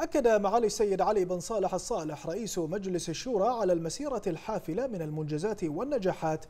أكد معالي السيد علي بن صالح الصالح رئيس مجلس الشورى على المسيرة الحافلة من المنجزات والنجاحات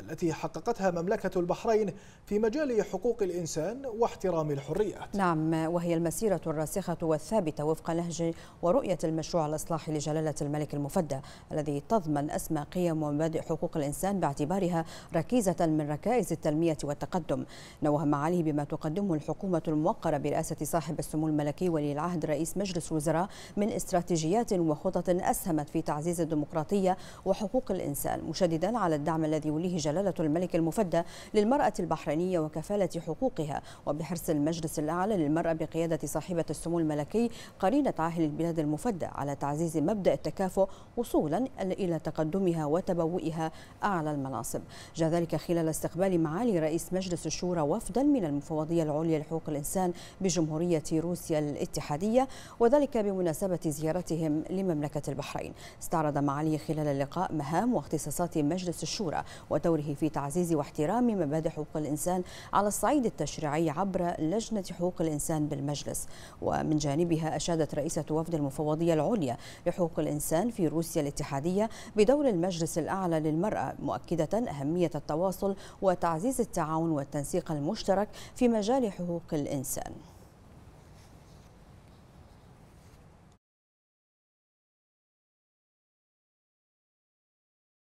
التي حققتها مملكة البحرين في مجال حقوق الإنسان واحترام الحريات نعم وهي المسيرة الراسخة والثابتة وفق نهج ورؤية المشروع الإصلاحي لجلالة الملك المفدى الذي تضمن أسمى قيم ومبادئ حقوق الإنسان باعتبارها ركيزة من ركائز التنمية والتقدم نوه معاليه بما تقدمه الحكومة الموقرة برئاسة صاحب السمو الملكي ولي العهد رئيس مجلس الوزراء من استراتيجيات وخطط أسهمت في تعزيز الديمقراطية وحقوق الإنسان مشددا على الدعم الذي يوليه جلالة الملك المفدى للمرأة البحرينية وكفالة حقوقها وبحرص المجلس الأعلى للمرأة بقيادة صاحبة السمو الملكي قرينة عاهل البلاد المفدى على تعزيز مبدأ التكافؤ وصولا إلى تقدمها وتبوئها أعلى المناصب جاء ذلك خلال استقبال معالي رئيس مجلس الشورى وفدا من المفوضية العليا لحقوق الإنسان بجمهورية روسيا الاتحادية وذلك بمناسبة زيارتهم لمملكة البحرين استعرض معالي خلال اللقاء مهام واختصاصات مجلس الشورى وتوجه دوره في تعزيز واحترام مبادئ حقوق الإنسان على الصعيد التشريعي عبر لجنة حقوق الإنسان بالمجلس ومن جانبها أشادت رئيسة وفد المفوضية العليا لحقوق الإنسان في روسيا الاتحادية بدور المجلس الأعلى للمرأة مؤكدة أهمية التواصل وتعزيز التعاون والتنسيق المشترك في مجال حقوق الإنسان